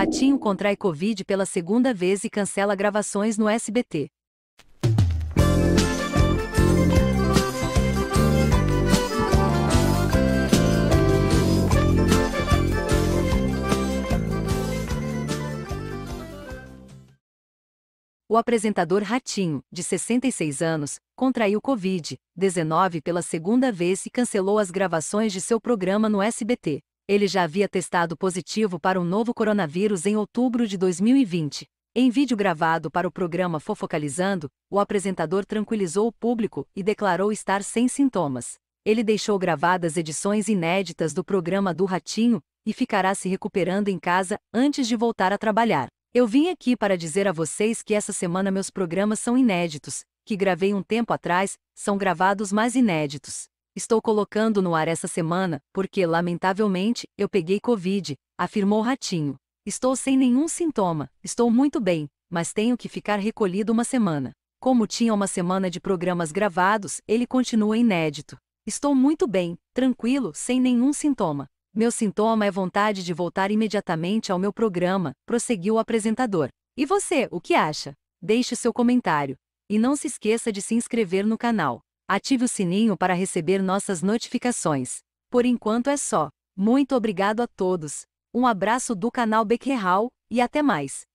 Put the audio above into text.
Ratinho contrai Covid pela segunda vez e cancela gravações no SBT. O apresentador Ratinho, de 66 anos, contraiu Covid-19 pela segunda vez e cancelou as gravações de seu programa no SBT ele já havia testado positivo para um novo coronavírus em outubro de 2020. Em vídeo gravado para o programa Fofocalizando, o apresentador tranquilizou o público e declarou estar sem sintomas. Ele deixou gravadas edições inéditas do programa do Ratinho e ficará se recuperando em casa antes de voltar a trabalhar. Eu vim aqui para dizer a vocês que essa semana meus programas são inéditos, que gravei um tempo atrás, são gravados mais inéditos. Estou colocando no ar essa semana, porque, lamentavelmente, eu peguei Covid, afirmou Ratinho. Estou sem nenhum sintoma, estou muito bem, mas tenho que ficar recolhido uma semana. Como tinha uma semana de programas gravados, ele continua inédito. Estou muito bem, tranquilo, sem nenhum sintoma. Meu sintoma é vontade de voltar imediatamente ao meu programa, prosseguiu o apresentador. E você, o que acha? Deixe seu comentário. E não se esqueça de se inscrever no canal. Ative o sininho para receber nossas notificações. Por enquanto é só. Muito obrigado a todos. Um abraço do canal Bequerral e até mais.